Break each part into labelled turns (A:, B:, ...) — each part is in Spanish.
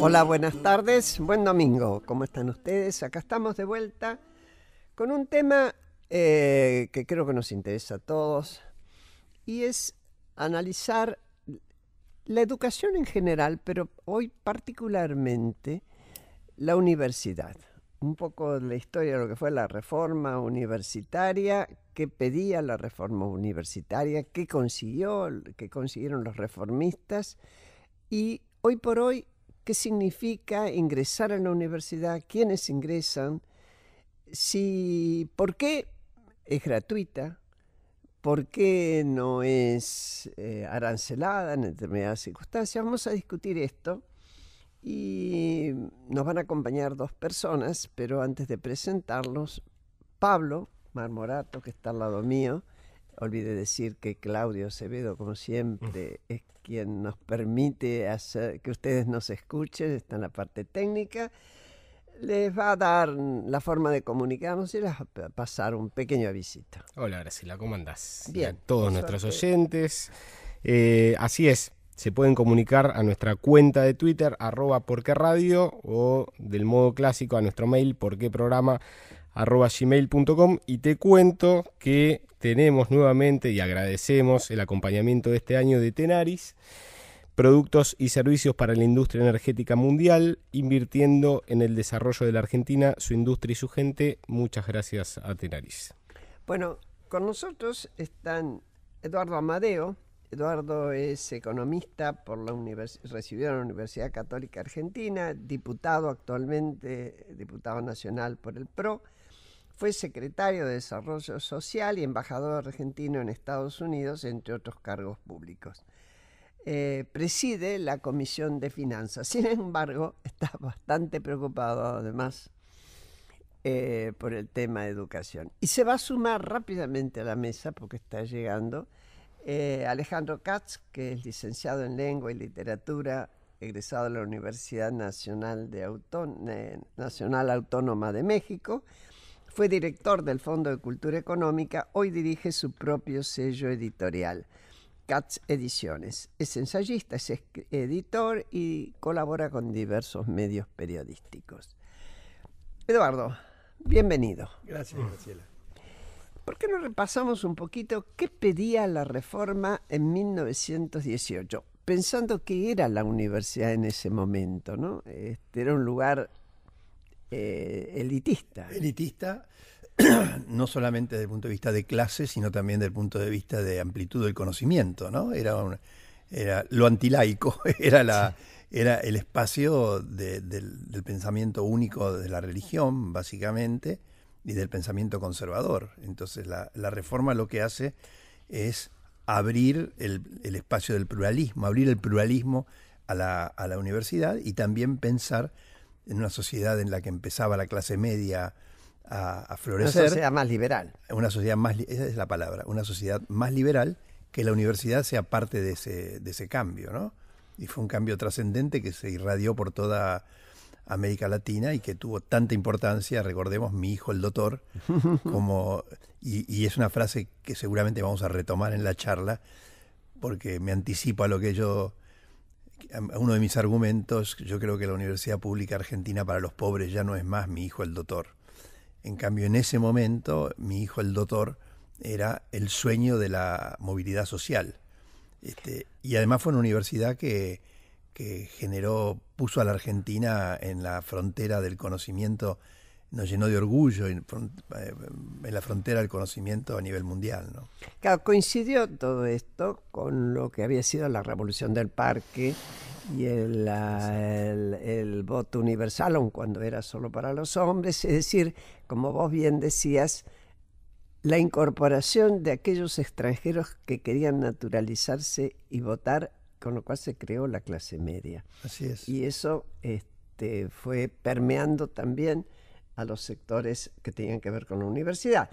A: Hola, buenas tardes, buen domingo. ¿Cómo están ustedes? Acá estamos de vuelta con un tema eh, que creo que nos interesa a todos y es analizar la educación en general, pero hoy particularmente la universidad. Un poco la historia de lo que fue la reforma universitaria, qué pedía la reforma universitaria, qué consiguió, qué consiguieron los reformistas y hoy por hoy qué significa ingresar a la universidad, quiénes ingresan, si, por qué es gratuita, por qué no es eh, arancelada en determinadas circunstancias. Vamos a discutir esto y nos van a acompañar dos personas, pero antes de presentarlos, Pablo Marmorato, que está al lado mío, Olvide decir que Claudio Acevedo, como siempre, es quien nos permite hacer que ustedes nos escuchen, está en la parte técnica. Les va a dar la forma de comunicarnos y les va a pasar un pequeño avisito.
B: Hola Graciela, ¿cómo andás? Bien. todos nuestros oyentes. Eh, así es, se pueden comunicar a nuestra cuenta de Twitter, arroba porque radio, o del modo clásico a nuestro mail, porque programa arroba gmail.com y te cuento que tenemos nuevamente y agradecemos el acompañamiento de este año de Tenaris, productos y servicios para la industria energética mundial, invirtiendo en el desarrollo de la Argentina, su industria y su gente. Muchas gracias a Tenaris.
A: Bueno, con nosotros están Eduardo Amadeo. Eduardo es economista por la recibido en la Universidad Católica Argentina, diputado actualmente, diputado nacional por el PRO fue secretario de Desarrollo Social y embajador argentino en Estados Unidos, entre otros cargos públicos. Eh, preside la Comisión de Finanzas. Sin embargo, está bastante preocupado además eh, por el tema de educación. Y se va a sumar rápidamente a la mesa, porque está llegando, eh, Alejandro Katz, que es licenciado en Lengua y Literatura, egresado de la Universidad Nacional, de Nacional Autónoma de México, fue director del Fondo de Cultura Económica, hoy dirige su propio sello editorial, Katz Ediciones. Es ensayista, es editor y colabora con diversos medios periodísticos. Eduardo, bienvenido.
C: Gracias, Graciela.
A: ¿Por qué no repasamos un poquito qué pedía la reforma en 1918? Pensando que era la universidad en ese momento, ¿no? Este, era un lugar eh, elitista. Elitista,
C: no solamente desde el punto de vista de clase, sino también desde el punto de vista de amplitud del conocimiento, ¿no? Era, era lo antilaico, era, la, era el espacio del, pensamiento único de la religión, básicamente, y del pensamiento conservador. Entonces la, reforma lo que hace es abrir el, espacio del pluralismo, abrir el pluralismo a la, a la universidad y también pensar en una sociedad en la que empezaba la clase media a, florecer. Una sociedad más liberal. Una sociedad más, esa es la palabra, una sociedad más liberal que la universidad sea parte de ese, cambio, ¿no? Y fue un cambio trascendente que se irradió por toda América Latina y que tuvo tanta importancia, recordemos, mi hijo el doctor, como, y, y, es una frase que seguramente vamos a retomar en la charla, porque me anticipo a lo que yo uno de mis argumentos, yo creo que la Universidad Pública Argentina para los pobres ya no es más mi hijo el doctor. En cambio, en ese momento, mi hijo el doctor era el sueño de la movilidad social. Este, y además fue una universidad que, que generó, puso a la Argentina en la frontera del conocimiento nos llenó de orgullo eh, en, la frontera del conocimiento a nivel mundial. ¿no?
A: Claro, coincidió todo esto con lo que había sido la revolución del parque y el, voto universal, aun cuando era solo para los hombres, es decir, como vos bien decías, la incorporación de aquellos extranjeros que querían naturalizarse y votar, con lo cual se creó la clase media. Así es. Y eso este, fue permeando también a los sectores que tenían que ver con la universidad.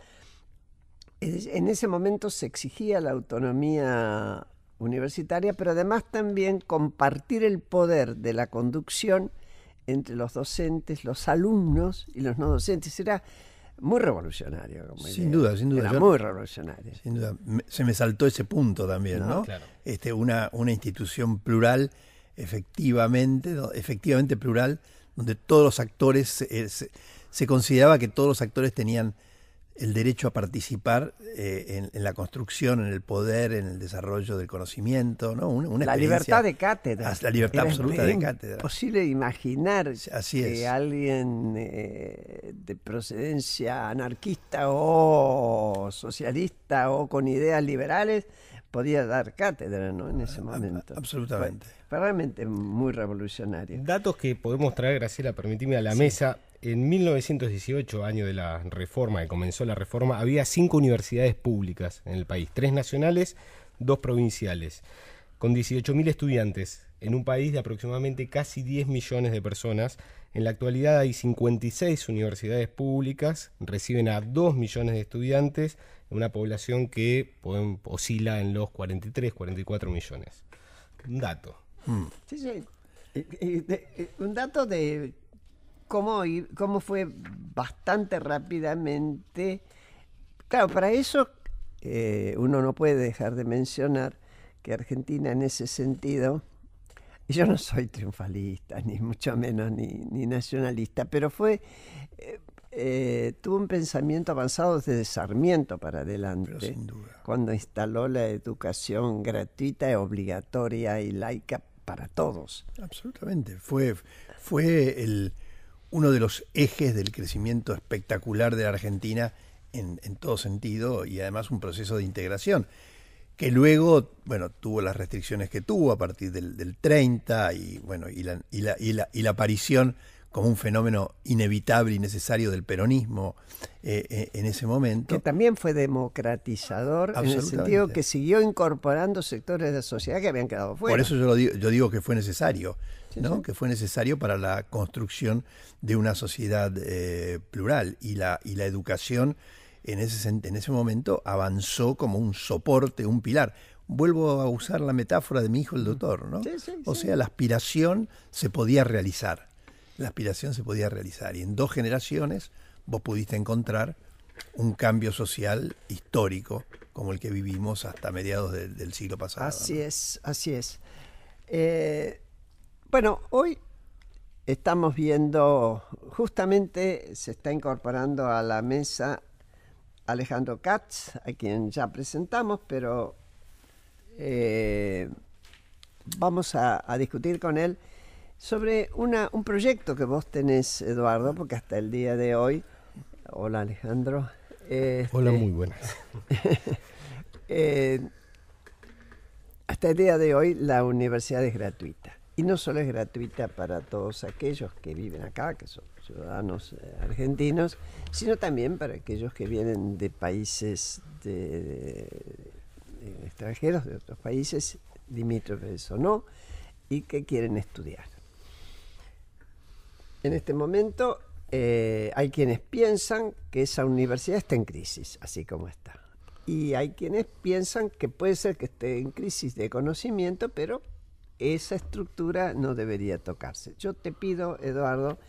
A: En ese momento se exigía la autonomía universitaria, pero además también compartir el poder de la conducción entre los docentes, los alumnos y los no docentes. Era muy revolucionario. Como sin duda, sin duda. Era muy revolucionario. Sin duda.
C: se me saltó ese punto también, ¿no? Este, una, una institución plural, efectivamente, efectivamente plural, donde todos los actores se consideraba que todos los actores tenían el derecho a participar eh, en, la construcción, en el poder, en el desarrollo del conocimiento, ¿no? Una, la libertad de cátedra. La libertad absoluta de cátedra. Es
A: posible imaginar que alguien eh, de procedencia anarquista o socialista o con ideas liberales podía dar cátedra ¿no? en ese momento. absolutamente. realmente muy revolucionario.
B: Datos que podemos traer, Graciela, permitirme a la mesa en 1918, año de la reforma, que comenzó la reforma, había cinco universidades públicas en el país, tres nacionales, dos provinciales, con 18.000 estudiantes, en un país de aproximadamente casi 10 millones de personas. En la actualidad hay 56 universidades públicas, reciben a 2 millones de estudiantes, en una población que oscila en los 43, 44 millones. Un dato. Hmm.
A: Sí, sí. Eh, eh, eh, un dato de cómo, cómo fue bastante rápidamente. Claro, para eso eh, uno no puede dejar de mencionar que Argentina en ese sentido, yo no soy triunfalista, ni mucho menos ni, nacionalista, pero fue... Eh, eh, tuvo un pensamiento avanzado desde Sarmiento para adelante, cuando instaló la educación gratuita, obligatoria y laica para todos.
C: Absolutamente, fue, fue el, uno de los ejes del crecimiento espectacular de la Argentina en, todo sentido y además un proceso de integración que luego, bueno, tuvo las restricciones que tuvo a partir del, 30 y, bueno, y la, y, la, aparición como un fenómeno inevitable y necesario del peronismo eh, eh, en ese
A: momento. Que también fue democratizador
C: en el sentido
A: que siguió incorporando sectores de la sociedad que habían quedado fuera. Por eso yo, digo, yo digo que fue necesario que fue necesario
C: para la construcción de una sociedad eh, plural y la, y la educación en ese, en ese momento avanzó como un soporte, un pilar. Vuelvo a usar la metáfora de mi hijo el doctor, ¿no? o sea, la aspiración se podía realizar. La aspiración se podía realizar. Y en dos generaciones vos pudiste encontrar un cambio social histórico como el que vivimos hasta mediados del siglo
A: pasado. Así es, así es. Eh, bueno, hoy estamos viendo, justamente se está incorporando a la mesa Alejandro Katz, a quien ya presentamos, pero eh, vamos a, discutir con él sobre una, un proyecto que vos tenés, Eduardo, porque hasta el día de hoy, hola Alejandro. Este, hola, muy
D: buenas.
A: Eh, hasta el día de hoy la universidad es gratuita. Y no solo es gratuita para todos aquellos que viven acá, que son ciudadanos eh, argentinos, sino también para aquellos que vienen de países extranjeros, de otros países, limítrofes o no, y que quieren estudiar. En este momento eh, hay quienes piensan que esa universidad está en crisis, así como está. Y hay quienes piensan que puede ser que esté en crisis de conocimiento, pero esa estructura no debería tocarse. Yo te pido, Eduardo,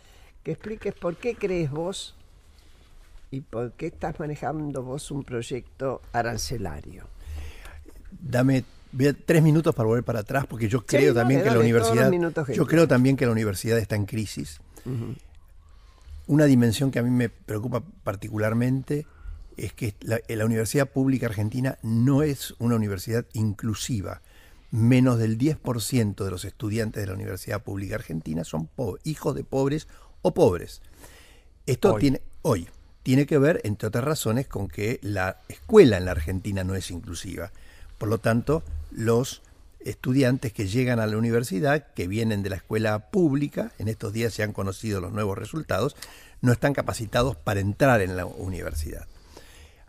A: que expliques por qué crees vos y por qué estás manejando vos un proyecto arancelario. Dame
C: tres minutos para volver para atrás porque yo creo también que la universidad yo creo también que la universidad está en crisis. Una dimensión que a mí me preocupa particularmente es que la universidad pública argentina no es una universidad inclusiva menos del 10% de los estudiantes de la Universidad Pública Argentina son hijos de pobres o pobres. Esto tiene hoy tiene que ver, entre otras razones, con que la escuela en la Argentina no es inclusiva. Por lo tanto, los estudiantes que llegan a la universidad, que vienen de la escuela pública, en estos días se han conocido los nuevos resultados, no están capacitados para entrar en la universidad.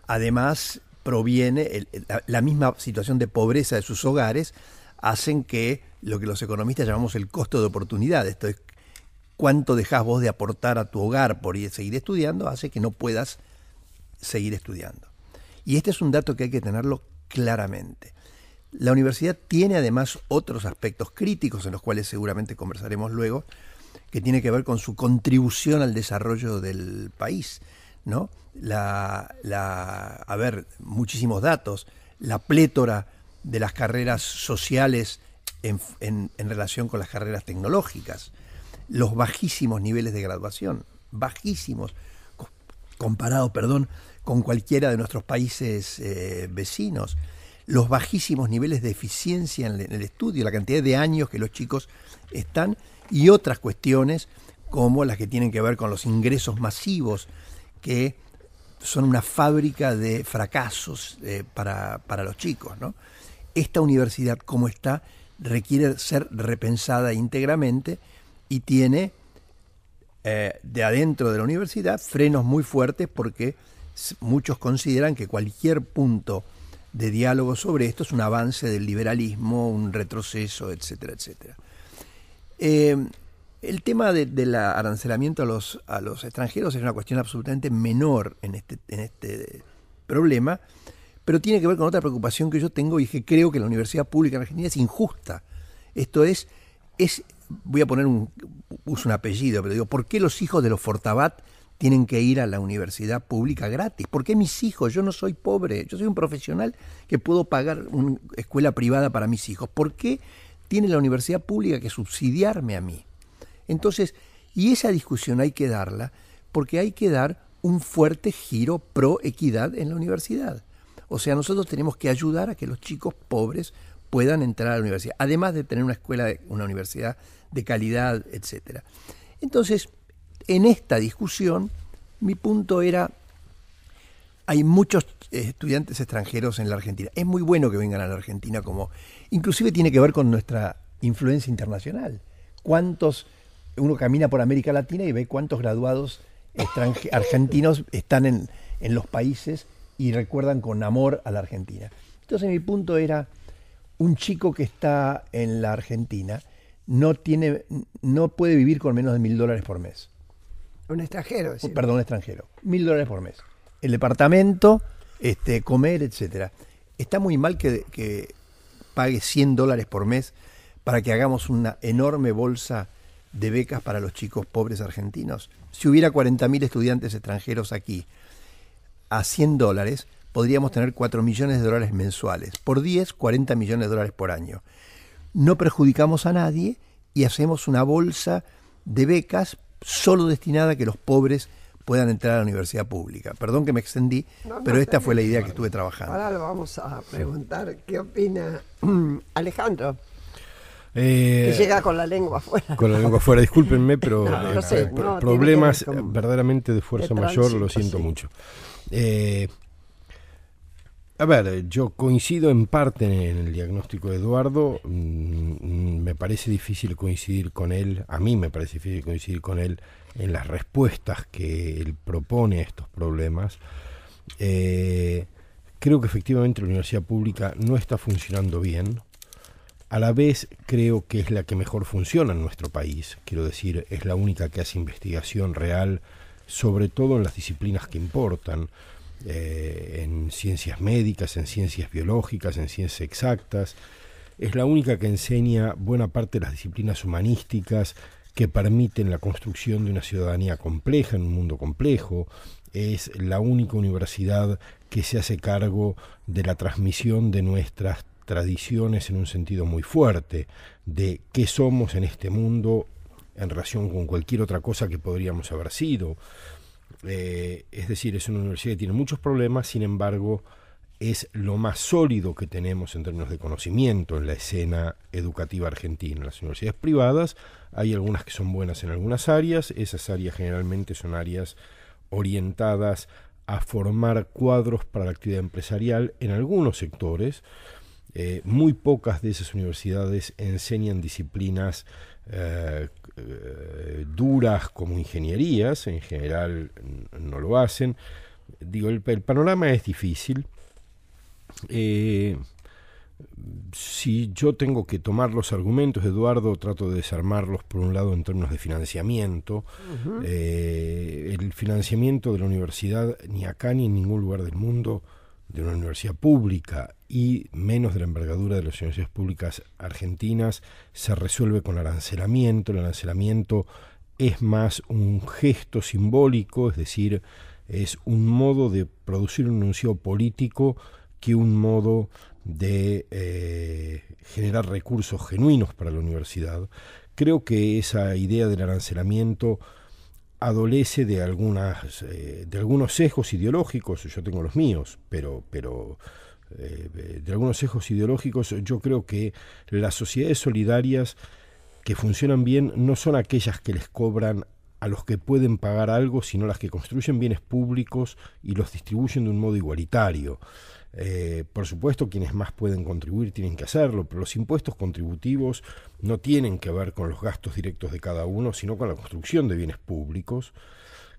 C: Además, proviene, la, misma situación de pobreza de sus hogares, hacen que lo que los economistas llamamos el costo de oportunidad, esto es cuánto dejas vos de aportar a tu hogar por ir, seguir estudiando, hace que no puedas seguir estudiando. Y este es un dato que hay que tenerlo claramente. La universidad tiene además otros aspectos críticos en los cuales seguramente conversaremos luego, que tiene que ver con su contribución al desarrollo del país. ¿no? La, a ver, muchísimos datos, la plétora de las carreras sociales en, relación con las carreras tecnológicas, los bajísimos niveles de graduación, bajísimos, comparado, perdón, con cualquiera de nuestros países eh, vecinos, los bajísimos niveles de eficiencia en el estudio, la cantidad de años que los chicos están y otras cuestiones como las que tienen que ver con los ingresos masivos que son una fábrica de fracasos eh, para, los chicos. Esta universidad, como está, requiere ser repensada íntegramente y tiene eh, de adentro de la universidad frenos muy fuertes porque muchos consideran que cualquier punto de diálogo sobre esto es un avance del liberalismo, un retroceso, etcétera, etcétera. Eh, el tema de, del arancelamiento a los, a los extranjeros es una cuestión absolutamente menor en este, en este problema, pero tiene que ver con otra preocupación que yo tengo y que creo que la universidad pública en Argentina es injusta. Esto es, es voy a poner un, uso un apellido, pero digo, ¿por qué los hijos de los Fortabat tienen que ir a la universidad pública gratis? ¿Por qué mis hijos? Yo no soy pobre, yo soy un profesional que puedo pagar una escuela privada para mis hijos. ¿Por qué tiene la universidad pública que subsidiarme a mí? Entonces, y esa discusión hay que darla porque hay que dar un fuerte giro pro equidad en la universidad. O sea, nosotros tenemos que ayudar a que los chicos pobres puedan entrar a la universidad, además de tener una escuela, una universidad de calidad, etc. Entonces, en esta discusión, mi punto era, hay muchos eh, estudiantes extranjeros en la Argentina. Es muy bueno que vengan a la Argentina como, inclusive tiene que ver con nuestra influencia internacional. ¿Cuántos uno camina por América Latina y ve cuántos graduados argentinos están en, los países y recuerdan con amor a la Argentina. Entonces mi punto era, un chico que está en la Argentina no, tiene, no puede vivir con menos de mil dólares por mes. Un extranjero, Perdón, extranjero. Mil dólares por mes. El departamento, este, comer, etcétera. Está muy mal que, que pague 100 dólares por mes para que hagamos una enorme bolsa de becas para los chicos pobres argentinos? Si hubiera 40.000 estudiantes extranjeros aquí a 100 dólares, podríamos tener 4 millones de dólares mensuales. Por 10, 40 millones de dólares por año. No perjudicamos a nadie y hacemos una bolsa de becas solo destinada a que los pobres puedan entrar a la universidad pública. Perdón que me extendí, pero esta fue la idea que estuve trabajando.
A: Ahora lo vamos a preguntar qué opina Alejandro.
D: Eh, llega
A: con la lengua afuera. Con la lengua
D: afuera, discúlpenme, pero eh, eh, problemas verdaderamente de fuerza mayor, lo pues siento mucho. a ver, yo coincido en parte en el diagnóstico de Eduardo, mm, me parece difícil coincidir con él, a mí me parece difícil coincidir con él en las respuestas que él propone a estos problemas. creo que efectivamente la universidad pública no está funcionando bien a la vez creo que es la que mejor funciona en nuestro país. Quiero decir, es la única que hace investigación real, sobre todo en las disciplinas que importan, eh, en ciencias médicas, en ciencias biológicas, en ciencias exactas. Es la única que enseña buena parte de las disciplinas humanísticas que permiten la construcción de una ciudadanía compleja en un mundo complejo. Es la única universidad que se hace cargo de la transmisión de nuestras tradiciones en un sentido muy fuerte, de qué somos en este mundo en relación con cualquier otra cosa que podríamos haber sido. Eh, es decir, es una universidad que tiene muchos problemas, sin embargo, es lo más sólido que tenemos en términos de conocimiento en la escena educativa argentina. Las universidades privadas, hay algunas que son buenas en algunas áreas, esas áreas generalmente son áreas orientadas a formar cuadros para la actividad empresarial en algunos sectores, eh, muy pocas de esas universidades enseñan disciplinas eh, eh, duras como ingenierías, en general no lo hacen. Digo, el, panorama es difícil. si yo tengo que tomar los argumentos Eduardo, trato de desarmarlos por un lado en términos de financiamiento. el financiamiento de la universidad, ni acá ni en ningún lugar del mundo, de una universidad pública y menos de la envergadura de las universidades públicas argentinas se resuelve con arancelamiento. El arancelamiento es más un gesto simbólico, es decir, es un modo de producir un anuncio político que un modo de eh, generar recursos genuinos para la universidad. Creo que esa idea del arancelamiento adolece de algunas eh, de algunos sesgos ideológicos, yo tengo los míos, pero pero eh, eh, de algunos ejes ideológicos, yo creo que las sociedades solidarias que funcionan bien no son aquellas que les cobran a los que pueden pagar algo, sino las que construyen bienes públicos y los distribuyen de un modo igualitario. Eh, por supuesto, quienes más pueden contribuir tienen que hacerlo, pero los impuestos contributivos no tienen que ver con los gastos directos de cada uno, sino con la construcción de bienes públicos.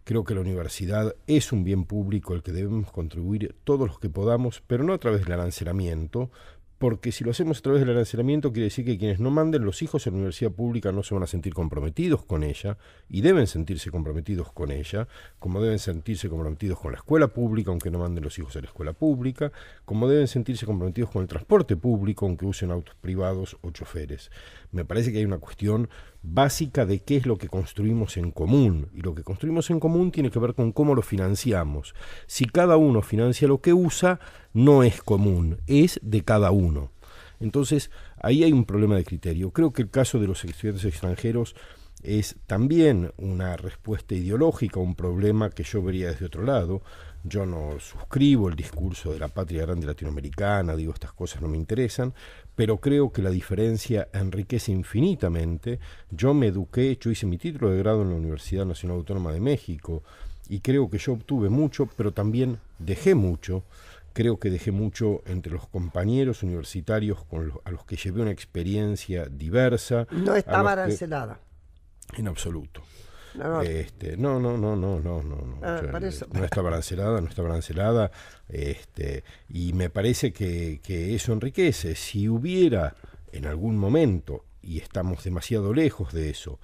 D: Creo que la universidad es un bien público al que debemos contribuir todos los que podamos, pero no a través del arancelamiento, porque si lo hacemos a través del arancelamiento quiere decir que quienes no manden los hijos a la universidad pública no se van a sentir comprometidos con ella y deben sentirse comprometidos con ella, como deben sentirse comprometidos con la escuela pública aunque no manden los hijos a la escuela pública, como deben sentirse comprometidos con el transporte público aunque usen autos privados o choferes. Me parece que hay una cuestión básica de qué es lo que construimos en común. Y lo que construimos en común tiene que ver con cómo lo financiamos. Si cada uno financia lo que usa, no es común, es de cada uno. Entonces, ahí hay un problema de criterio. Creo que el caso de los estudiantes extranjeros es también una respuesta ideológica, un problema que yo vería desde otro lado. Yo no suscribo el discurso de la patria grande latinoamericana, digo, estas cosas no me interesan, pero creo que la diferencia enriquece infinitamente. Yo me eduqué, yo hice mi título de grado en la Universidad Nacional Autónoma de México y creo que yo obtuve mucho, pero también dejé mucho. Creo que dejé mucho entre los compañeros universitarios con a los que llevé una experiencia diversa. No estaba arancelada. En absoluto. Este, no, no, no, no, no, no, no. Ah, está balanceada, no está balanceada. Este, y me parece que, que eso enriquece. Si hubiera en algún momento, y estamos demasiado lejos de eso,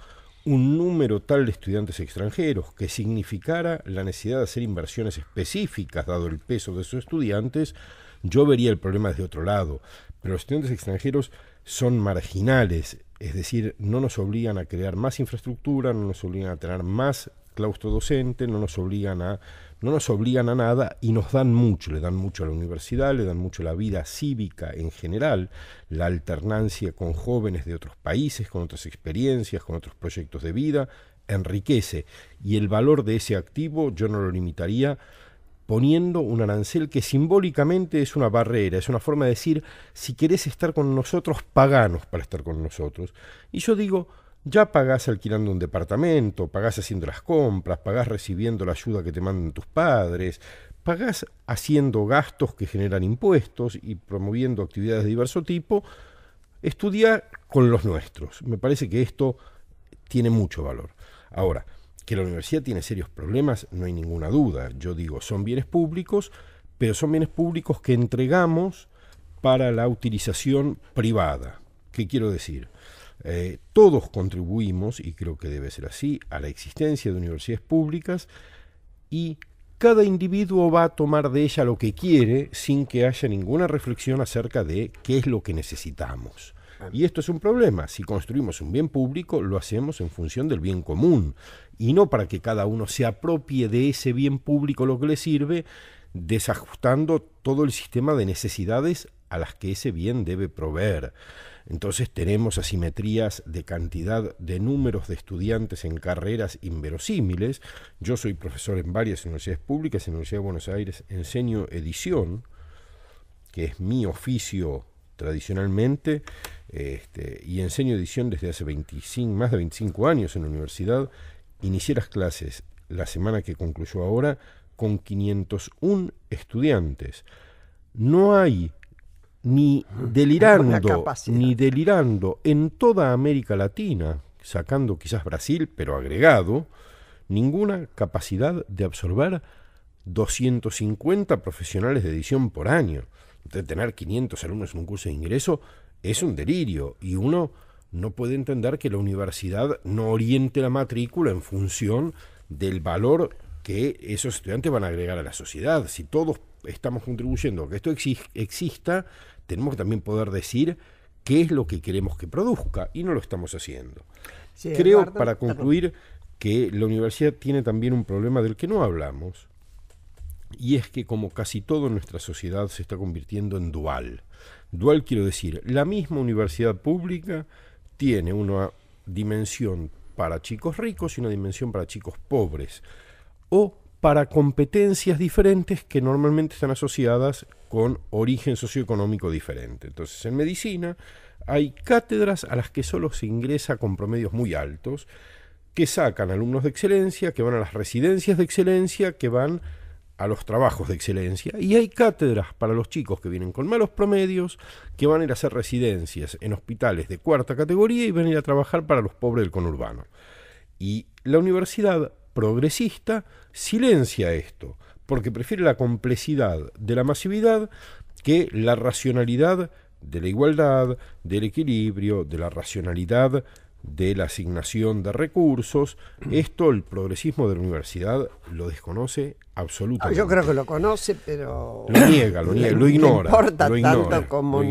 D: un número tal de estudiantes extranjeros que significara la necesidad de hacer inversiones específicas, dado el peso de sus estudiantes, yo vería el problema desde otro lado. Pero los estudiantes extranjeros son marginales es decir, no nos obligan a crear más infraestructura, no nos obligan a tener más claustro docente, no nos obligan a no nos obligan a nada y nos dan mucho, le dan mucho a la universidad, le dan mucho a la vida cívica en general, la alternancia con jóvenes de otros países, con otras experiencias, con otros proyectos de vida, enriquece y el valor de ese activo yo no lo limitaría poniendo un arancel que simbólicamente es una barrera, es una forma de decir, si querés estar con nosotros, paganos para estar con nosotros. Y yo digo, ya pagás alquilando un departamento, pagás haciendo las compras, pagás recibiendo la ayuda que te mandan tus padres, pagás haciendo gastos que generan impuestos y promoviendo actividades de diverso tipo, estudia con los nuestros. Me parece que esto tiene mucho valor. Ahora, que la universidad tiene serios problemas, no hay ninguna duda. Yo digo, son bienes públicos, pero son bienes públicos que entregamos para la utilización privada. ¿Qué quiero decir? Eh, todos contribuimos, y creo que debe ser así, a la existencia de universidades públicas y cada individuo va a tomar de ella lo que quiere sin que haya ninguna reflexión acerca de qué es lo que necesitamos. Y esto es un problema. Si construimos un bien público, lo hacemos en función del bien común y no para que cada uno se apropie de ese bien público lo que le sirve, desajustando todo el sistema de necesidades a las que ese bien debe proveer. Entonces tenemos asimetrías de cantidad de números de estudiantes en carreras inverosímiles. Yo soy profesor en varias universidades públicas, en la Universidad de Buenos Aires enseño edición, que es mi oficio tradicionalmente, este, y enseño edición desde hace 25, más de 25 años en la universidad. Inicié las clases la semana que concluyó ahora con 501 estudiantes. No hay ni delirando, ni delirando en toda América Latina, sacando quizás Brasil, pero agregado, ninguna capacidad de absorber 250 profesionales de edición por año. De tener 500 alumnos en un curso de ingreso es un delirio y uno no puede entender que la universidad no oriente la matrícula en función del valor que esos estudiantes van a agregar a la sociedad. Si todos estamos contribuyendo a que esto exista, tenemos que también poder decir qué es lo que queremos que produzca y no lo estamos haciendo.
A: Creo, para concluir,
D: que la universidad tiene también un problema del que no hablamos, y es que como casi toda nuestra sociedad se está convirtiendo en dual. Dual quiero decir, la misma universidad pública tiene una dimensión para chicos ricos y una dimensión para chicos pobres, o para competencias diferentes que normalmente están asociadas con origen socioeconómico diferente. Entonces, en medicina hay cátedras a las que solo se ingresa con promedios muy altos, que sacan alumnos de excelencia, que van a las residencias de excelencia, que van a los trabajos de excelencia y hay cátedras para los chicos que vienen con malos promedios, que van a ir a hacer residencias en hospitales de cuarta categoría y van a ir a trabajar para los pobres del conurbano. Y la universidad progresista silencia esto, porque prefiere la complejidad de la masividad que la racionalidad de la igualdad, del equilibrio, de la racionalidad de la asignación de recursos. Mm. Esto el progresismo de la universidad lo desconoce absolutamente. Ah, yo creo
A: que lo conoce, pero... Lo niega, lo, niega, lo ignora. importa tanto como...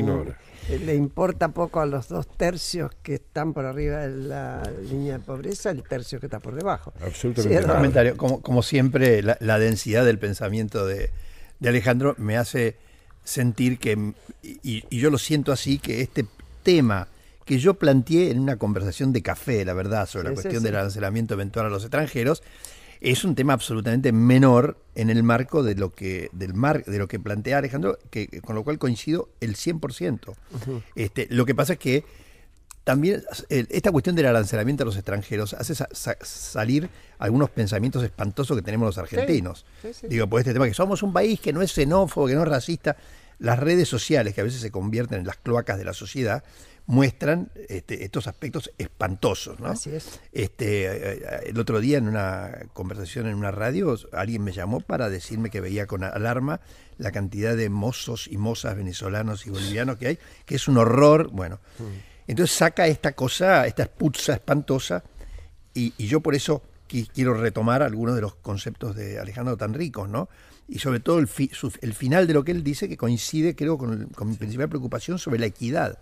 A: Eh, le importa poco a los dos tercios que están por arriba de la línea de pobreza, el tercio que está por debajo. Absolutamente.
C: como, siempre, la, densidad del pensamiento de, de, Alejandro me hace sentir que, y yo lo siento así, que este tema que yo planteé en una conversación de café, la verdad, sobre la cuestión del arancelamiento eventual a los extranjeros, es un tema absolutamente menor en el marco de lo que, del mar, de lo que plantea Alejandro, que, con lo cual coincido el 100%. este, lo que pasa es que también esta cuestión del arancelamiento a los extranjeros hace salir algunos pensamientos espantosos que tenemos los argentinos. Digo, por este tema que somos un país que no es xenófobo, que no es racista. Las redes sociales, que a veces se convierten en las cloacas de la sociedad, muestran este, estos aspectos espantosos. ¿no? Así es. Este, eh, eh, el otro día en una conversación en una radio, alguien me llamó para decirme que veía con alarma la cantidad de mozos y mozas venezolanos y bolivianos que hay, que es un horror. Bueno, mm. entonces saca esta cosa, esta esputza espantosa, y, yo por eso quiero retomar algunos de los conceptos de Alejandro tan ricos, ¿no? y sobre todo el, final de lo que él dice que coincide creo con mi principal preocupación sobre la equidad.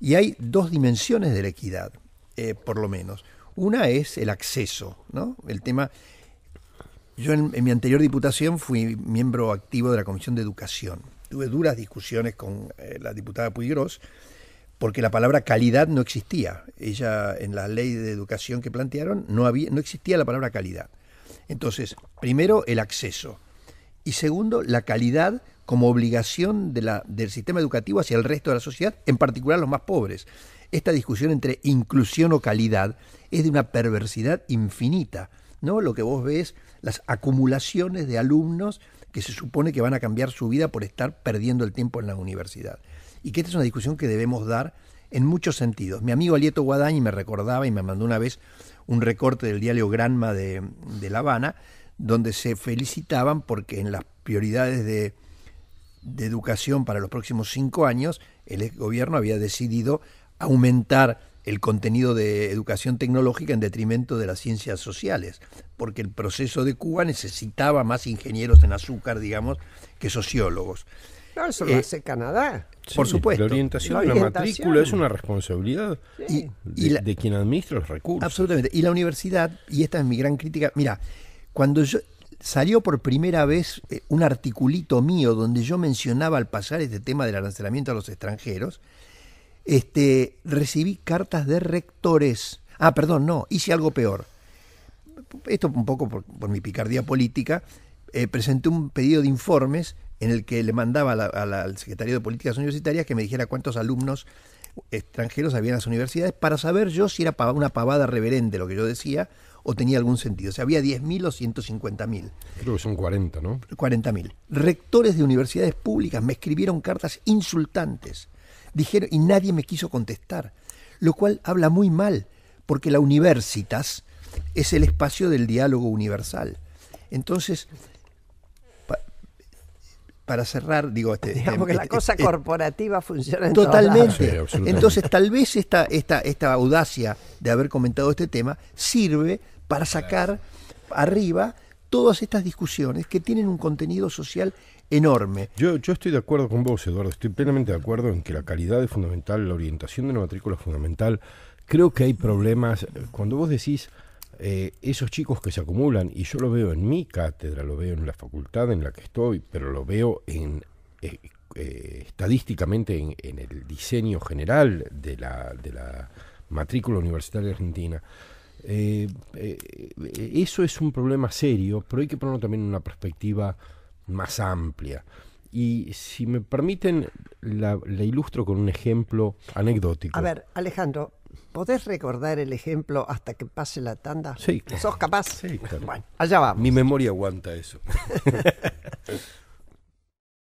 C: Y hay dos dimensiones de la equidad, eh, por lo menos. Una es el acceso, ¿no? El tema. Yo en, mi anterior diputación fui miembro activo de la Comisión de Educación. Tuve duras discusiones con eh, la diputada Puigros porque la palabra calidad no existía. Ella, en la ley de educación que plantearon, no, había, no existía la palabra calidad. Entonces, primero, el acceso. Y segundo, la calidad como obligación del sistema educativo hacia el resto de la sociedad, en particular los más pobres. Esta discusión entre inclusión o calidad es de una perversidad infinita. ¿no? Lo que vos ves, las acumulaciones de alumnos que se supone que van a cambiar su vida por estar perdiendo el tiempo en la universidad. Y que esta es una discusión que debemos dar en muchos sentidos. Mi amigo Alieto Guadañi me recordaba y me mandó una vez un recorte del diario Granma de La Habana, donde se felicitaban porque en las prioridades de, de educación para los próximos cinco años, el gobierno había decidido aumentar el contenido de educación tecnológica en detrimento de las ciencias sociales, porque el proceso de Cuba necesitaba más ingenieros en azúcar,
D: digamos, que sociólogos. No, eso lo eh, hace
C: Canadá.
D: Por supuesto. La orientación de la matrícula es una responsabilidad y de, quien administra los recursos.
C: Absolutamente. Y la universidad, y esta es mi gran crítica, mira, cuando yo, salió por primera vez eh, un articulito mío donde yo mencionaba al pasar este tema del arancelamiento a los extranjeros, este, recibí cartas de rectores. Ah, perdón, no, hice algo peor. Esto un poco por, mi picardía política. Eh, presenté un pedido de informes en el que le mandaba al secretario de Políticas Universitarias que me dijera cuántos alumnos extranjeros había en las universidades para saber yo si era una pavada reverente lo que yo decía o tenía algún sentido. O sea, había 10.000 o 150.000. Creo que son 40, ¿no? 40.000. Rectores de universidades públicas me escribieron cartas insultantes. Dijeron, y nadie me quiso contestar. Lo cual habla muy mal, porque la universitas es el espacio del diálogo universal. Entonces, para cerrar, digo, este, este la este, cosa este,
A: corporativa funciona en totalmente.
C: Entonces, tal vez esta, esta, esta audacia de haber comentado este tema sirve
D: para sacar arriba todas estas discusiones que tienen un contenido social enorme. Yo, yo estoy de acuerdo con vos, Eduardo, estoy plenamente de acuerdo en que la calidad es fundamental, la orientación de la matrícula es fundamental. Creo que hay problemas, cuando vos decís, eh, esos chicos que se acumulan, y yo lo veo en mi cátedra, lo veo en la facultad en la que estoy, pero lo veo en, eh, eh, estadísticamente en, el diseño general de la, de la matrícula universitaria argentina. eso es un problema serio, pero hay que ponerlo también en una perspectiva más amplia. Y si me permiten, la, ilustro con un ejemplo anecdótico. A
A: ver, Alejandro, ¿Podés recordar el ejemplo hasta que pase la tanda? Sí. ¿Sos
D: capaz? Sí. Claro. Bueno, allá vamos. Mi memoria aguanta eso.